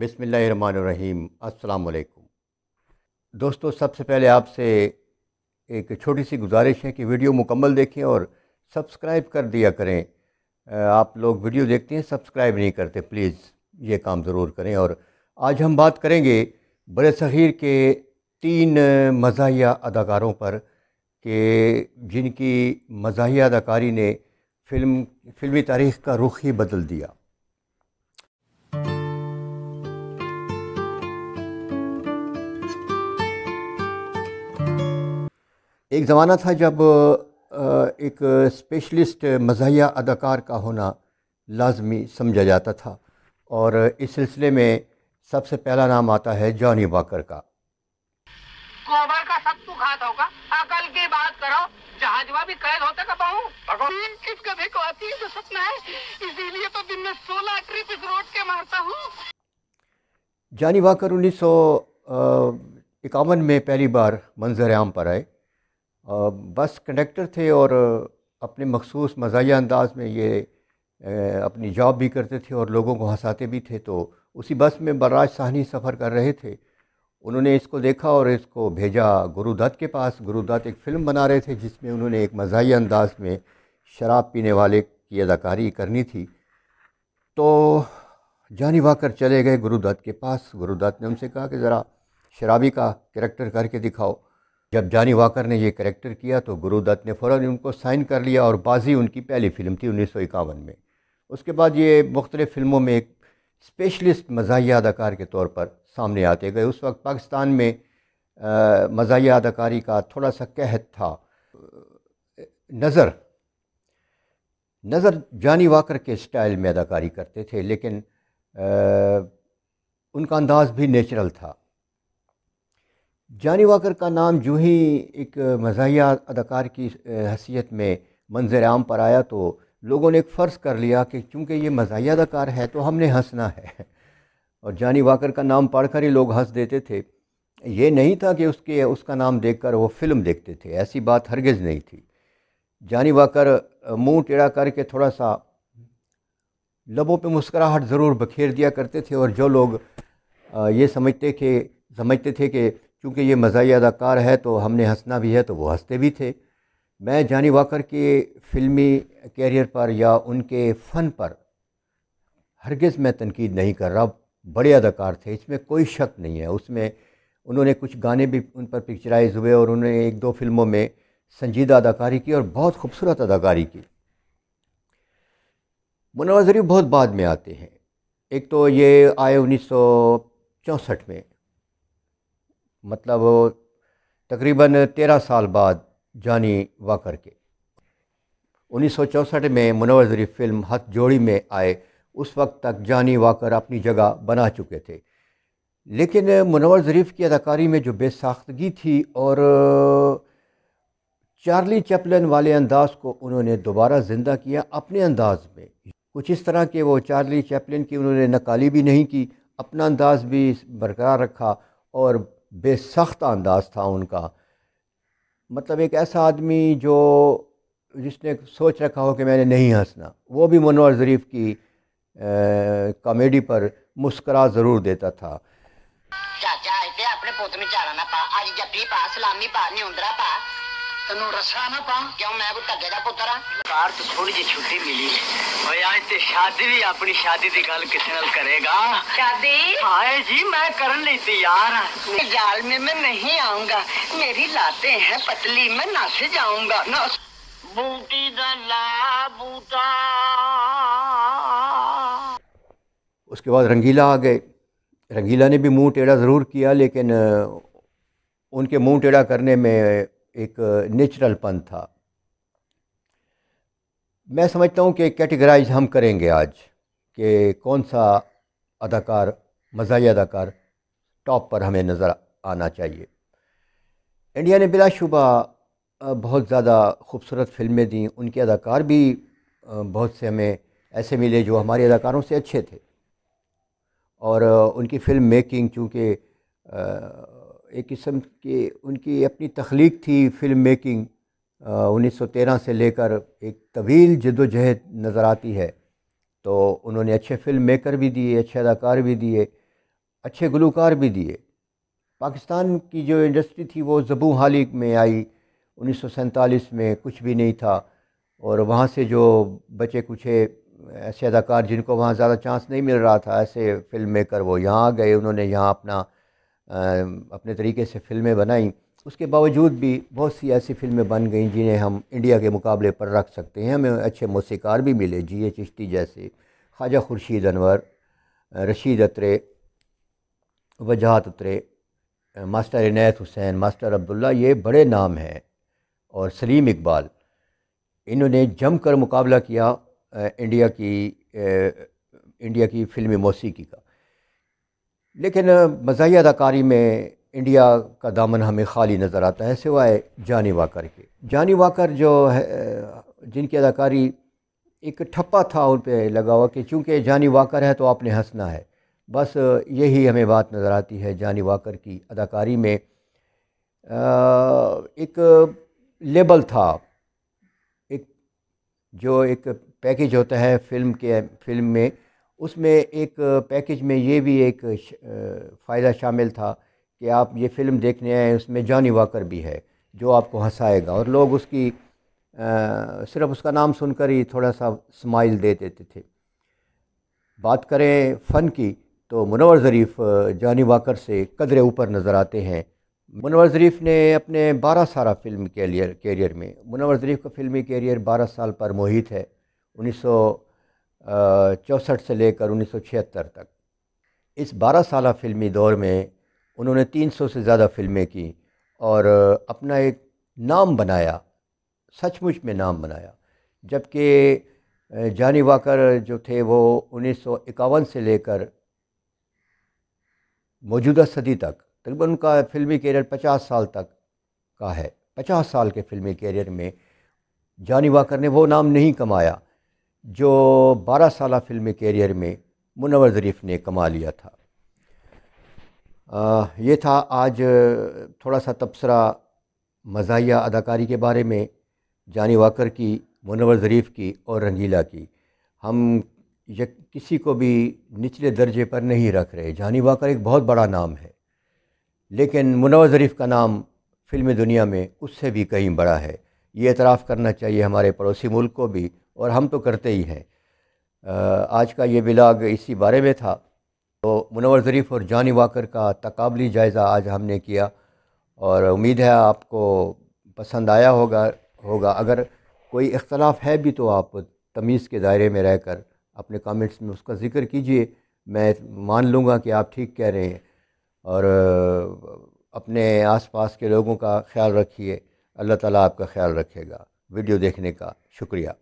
बिसमीम अल्लाम दोस्तों सबसे पहले आपसे एक छोटी सी गुजारिश है कि वीडियो मुकम्मल देखें और सब्सक्राइब कर दिया करें आप लोग वीडियो देखते हैं सब्सक्राइब नहीं करते प्लीज़ ये काम ज़रूर करें और आज हम बात करेंगे बड़े सग़ीर के तीन मज़ाहिया अदाकारों पर कि जिनकी मज़ाहिया अदाकारी ने फिल्म फिल्मी तारीख़ का रुख ही बदल दिया एक ज़माना था जब एक स्पेशलिस्ट मज़ाहिया अदाकार का होना लाजमी समझा जाता था और इस सिलसिले में सबसे पहला नाम आता है जॉनी वाकर का कोबर का सब तू तो घात होगा अकल की बात करो जहाजवा भी कैद होता का बहू किस गधे को आती है सपना है इसीलिए तो दिन में सोलह ट्रिप इस रोड के मारता हूँ जानी वाकर उन्नीस सौ इक्यावन में पहली बार मंजर आम पर आए बस कंडक्टर थे और अपने मखसूस मज़ाया अंदाज में ये अपनी जॉब भी करते थे और लोगों को हंसाते भी थे तो उसी बस में बराज साहनी सफ़र कर रहे थे उन्होंने इसको देखा और इसको भेजा गुरुदत्त के पास गुरुदत्त एक फ़िल्म बना रहे थे जिसमें उन्होंने एक मज़ाया अंदाज में शराब पीने वाले की अदाकारी करनी थी तो जानी वाकर चले गए गुरुदत्त के पास गुरुदत्त ने उनसे कहा कि ज़रा शराबी का करेक्टर करके दिखाओ जब जानी वाकर ने यह करेक्टर किया तो गुरुदत्त ने फ़ौरन उनको साइन कर लिया और बाजी उनकी पहली फ़िल्म थी उन्नीस में उसके बाद ये मुख्तलिफ़ फ़िल्मों में एक स्पेशलिस्ट मज़ाहिया अदाकार के तौर पर सामने आते गए उस वक्त पाकिस्तान में मज़ाहिया अदाकारी का थोड़ा सा कहत था नज़र नज़र जानी वाकर के स्टाइल में अदाकारी करते थे लेकिन आ, उनका अंदाज़ भी नेचुरल था जानी वाकर का नाम जो ही एक मजा अदाकार की हसीियत में मंजर आम पर आया तो लोगों ने एक फ़र्ज़ कर लिया कि चूँकि ये मजा अदाकार है तो हमने हंसना है और जानी वाकर का नाम पढ़कर ही लोग हंस देते थे ये नहीं था कि उसके उसका नाम देखकर वो फिल्म देखते थे ऐसी बात हरगज नहीं थी जानी वाकर मुंह टेढ़ा करके थोड़ा सा लबों पे मुस्कराहट ज़रूर बखेर दिया करते थे और जो लोग ये समझते थे समझते थे कि क्योंकि ये मज़ाही अदाकार है तो हमने हंसना भी है तो वो हंसते भी थे मैं जानी वाकर के फ़िल्मी कैरियर पर या उनके फ़न पर हरगिज़ मैं तनकीद नहीं कर रहा बड़े अदाकार थे इसमें कोई शक नहीं है उसमें उन्होंने कुछ गाने भी उन पर पिक्चराइज हुए और उन्होंने एक दो फिल्मों में संजीदा अदाकारी की और बहुत खूबसूरत अदाकारी की मुनवर बहुत बाद में आते हैं एक तो ये आए उन्नीस में मतलब तकरीबन तेरह साल बाद जानी वाकर के उन्नीस में मुनवर जरी फिल्म हथ जोड़ी में आए उस वक्त तक जानी वाकर अपनी जगह बना चुके थे लेकिन मुनवर ज़रीफ़ की अदाकारी में जो बेसाख्तगी थी और चार्ली चैपलन वाले अंदाज को उन्होंने दोबारा ज़िंदा किया अपने अंदाज में कुछ इस तरह के वो चार्ली चैपलन की उन्होंने नकाली भी नहीं की अपना अंदाज भी बरकरार रखा और बेसख्त अंदाज़ था उनका मतलब एक ऐसा आदमी जो जिसने सोच रखा हो कि मैंने नहीं हंसना वो भी मनोहर ज़रीफ की कॉमेडी पर मुस्करा ज़रूर देता था चाचा अपने पुत में चारा ना पा आज पा सलामी पा पा शादी जी मैं तैयार जाल में मैं नहीं आऊंगा मेरी लाते हैं पतली मैं जाऊंगा बूटी दला बूटा उसके बाद रंगीला आ गए रंगीला ने भी मुंह टेढ़ा ज़रूर किया लेकिन उनके मुंह टेढ़ा करने में एक नेचुरलपन था मैं समझता हूँ कि कैटेगराइज हम करेंगे आज कि कौन सा अदाकार मजाही अदाकार टॉप पर हमें नज़र आना चाहिए इंडिया ने बिलाशुबा बहुत ज़्यादा खूबसूरत फिल्में दी उनके अदाकार भी बहुत से हमें ऐसे मिले जो हमारे अदाकारों से अच्छे थे और उनकी फ़िल्म मेकिंग चूँकि एक किस्म की उनकी अपनी तख्लीक थी फिल्म मेकिंग उन्नीस सौ तेरह से लेकर एक तवील जदोजहद नज़र आती है तो उन्होंने अच्छे फिल्म मेकर भी दिए अच्छे अदाकार भी दिए अच्छे गुलकार भी दिए पाकिस्तान की जो इंडस्ट्री थी वो जबू हालिक में आई उन्नीस में कुछ भी नहीं था और वहाँ से जो बचे कुछ ऐसे अदाकार जिनको वहाँ ज़्यादा चांस नहीं मिल रहा था ऐसे फिल्म मेकर वो यहाँ गए उन्होंने यहाँ अपना अपने तरीके से फिल्में बनाईं उसके बावजूद भी बहुत सी ऐसी फिल्में बन गई जिन्हें हम इंडिया के मुकाबले पर रख सकते हैं हमें अच्छे मौसीकार भी मिले जी ए चिश्ती जैसे ख्वाजा खुर्शीद अनवर रशीद अतरे वजहत अतरे मास्टर इनायत हुसैन मास्टर अब्दुल्ला ये बड़े नाम हैं और सलीम इकबाल इन्होंने जमकर मुकाबला किया इंडिया की इंडिया की फिल्मी मौसीकी का लेकिन मज़ाही अदाकारी में इंडिया का दामन हमें खाली नज़र आता है सिवाय जानी वाकर के जानी वाकर जो है जिनकी अदाकारी एक ठप्पा था उन पर लगा हुआ कि चूँकि जानी वाकर है तो आपने हंसना है बस यही हमें बात नज़र आती है जानी वाकर की अदाकारी में एक लेबल था एक जो एक पैकेज होता है फिल्म के फिल्म में उसमें एक पैकेज में ये भी एक फ़ायदा शामिल था कि आप ये फ़िल्म देखने आए उसमें जॉनी वाकर भी है जो आपको हंसाएगा और लोग उसकी आ, सिर्फ उसका नाम सुनकर ही थोड़ा सा स्माइल दे देते थे बात करें फ़न की तो मुनवर ज़रीफ़ जॉनी वाकर से कदरे ऊपर नज़र आते हैं मुनवर ज़रीफ़ ने अपने बारह सारा फिल्म कैरियर कैरियर में मुनवर ज़रीफ़ का फिल्मी कैरियर बारह साल पर मोहित है उन्नीस सौ चौंसठ से लेकर छिहत्तर तक इस 12 साल फिल्मी दौर में उन्होंने 300 से ज़्यादा फिल्में की और अपना एक नाम बनाया सचमुच में नाम बनाया जबकि जानी वाकर जो थे वो उन्नीस से लेकर मौजूदा सदी तक तकरीबन उनका फिल्मी कैरियर 50 साल तक का है 50 साल के फिल्मी कैरियर में जानी वाकर ने वो नाम नहीं कमाया जो 12 साल फिल्मी कैरियर में मुनवर ज़रीफ़ ने कमा लिया था आ, ये था आज थोड़ा सा तबसरा मजाया अदाकारी के बारे में जानी वाकर की मुनवर ज़रीफ़ की और रंगीला की हम ये किसी को भी निचले दर्जे पर नहीं रख रहे जानी वाकर एक बहुत बड़ा नाम है लेकिन मुनवर ज़रीफ़ का नाम फ़िल्म दुनिया में उससे भी कहीं बड़ा है ये एतराफ़ करना चाहिए हमारे पड़ोसी मुल्क को भी और हम तो करते ही हैं आज का ये बिलाग इसी बारे में था तो मुनवर ज़रीफ़ और जानी वाकर का तकबली जायज़ा आज हमने किया और उम्मीद है आपको पसंद आया होगा होगा अगर कोई इख्तलाफ है भी तो आप तमीज़ के दायरे में रह कर अपने कमेंट्स में उसका ज़िक्र कीजिए मैं मान लूँगा कि आप ठीक कह रहे हैं और अपने आसपास के लोगों का ख्याल रखिए अल्लाह ताला आपका ख्याल रखेगा वीडियो देखने का शुक्रिया